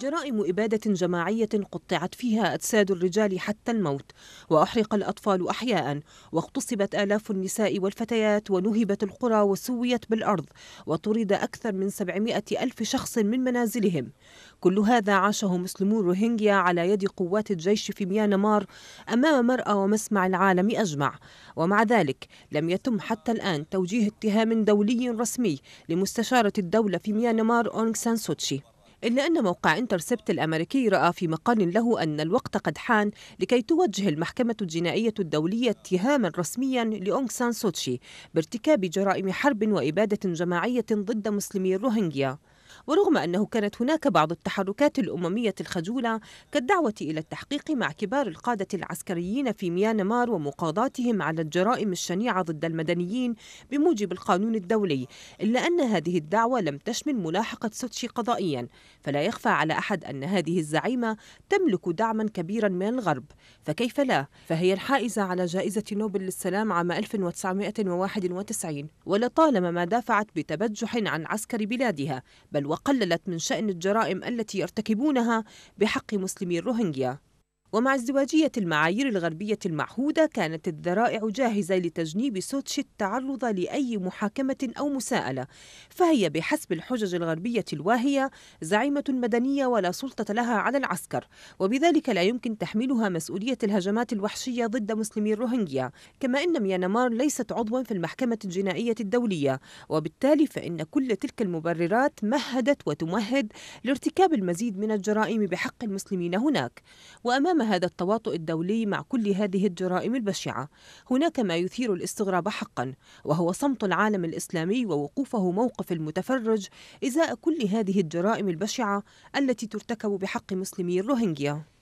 جرائم إبادة جماعية قطعت فيها أجساد الرجال حتى الموت وأحرق الأطفال أحياء واغتصبت آلاف النساء والفتيات ونهبت القرى وسويت بالأرض وطرد أكثر من 700 ألف شخص من منازلهم كل هذا عاشه مسلمو روهينجيا على يد قوات الجيش في ميانمار أمام مرأى ومسمع العالم أجمع ومع ذلك لم يتم حتى الآن توجيه اتهام دولي رسمي لمستشارة الدولة في ميانمار أونغ سان سوتشي إلا أن موقع إنترسبت الأمريكي رأى في مقال له أن الوقت قد حان لكي توجه المحكمة الجنائية الدولية اتهاما رسميا لأونغ سان سوتشي بارتكاب جرائم حرب وإبادة جماعية ضد مسلمي الروهينجيا ورغم أنه كانت هناك بعض التحركات الأممية الخجولة كالدعوة إلى التحقيق مع كبار القادة العسكريين في ميانمار ومقاضاتهم على الجرائم الشنيعة ضد المدنيين بموجب القانون الدولي إلا أن هذه الدعوة لم تشمل ملاحقة سوتشي قضائيا فلا يخفى على أحد أن هذه الزعيمة تملك دعما كبيرا من الغرب فكيف لا فهي الحائزة على جائزة نوبل للسلام عام 1991 ولطالما ما دافعت بتبجح عن عسكر بلادها بل وقللت من شأن الجرائم التي يرتكبونها بحق مسلمي الروهينجيا ومع ازدواجية المعايير الغربية المعهودة كانت الذرائع جاهزة لتجنيب سوتشي التعرض لأي محاكمة أو مساءلة فهي بحسب الحجج الغربية الواهية زعيمة مدنية ولا سلطة لها على العسكر وبذلك لا يمكن تحميلها مسؤولية الهجمات الوحشية ضد مسلمي الروهينجيا كما أن ميانمار ليست عضوا في المحكمة الجنائية الدولية وبالتالي فإن كل تلك المبررات مهدت وتمهد لارتكاب المزيد من الجرائم بحق المسلمين هناك وأمام رغم هذا التواطؤ الدولي مع كل هذه الجرائم البشعة هناك ما يثير الاستغراب حقا وهو صمت العالم الإسلامي ووقوفه موقف المتفرج إزاء كل هذه الجرائم البشعة التي ترتكب بحق مسلمي الروهينجيا